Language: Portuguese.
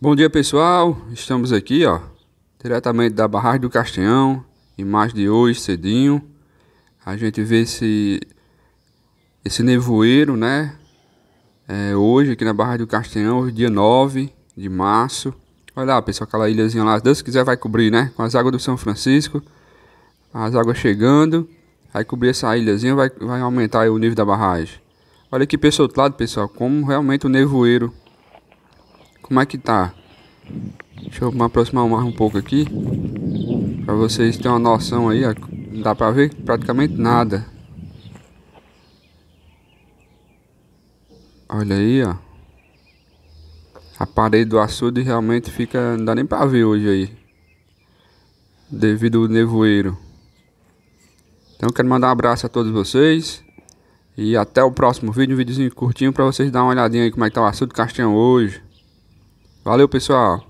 Bom dia pessoal, estamos aqui ó, diretamente da Barragem do Castanhão, imagem de hoje cedinho, a gente vê esse, esse nevoeiro né, é, hoje aqui na Barragem do Castanhão, dia 9 de março, olha lá pessoal, aquela ilhazinha lá, Deus quiser vai cobrir né, com as águas do São Francisco, as águas chegando, aí cobrir essa ilhazinha vai, vai aumentar o nível da barragem. Olha aqui pessoal do outro lado pessoal, como realmente o nevoeiro como é que tá? Deixa eu me aproximar mais um pouco aqui. Pra vocês terem uma noção aí, ó. Não dá pra ver praticamente nada. Olha aí, ó. A parede do açude realmente fica... Não dá nem pra ver hoje aí. Devido ao nevoeiro. Então quero mandar um abraço a todos vocês. E até o próximo vídeo, um videozinho curtinho pra vocês darem uma olhadinha aí como é que tá o açude do Castanho hoje. Valeu, pessoal!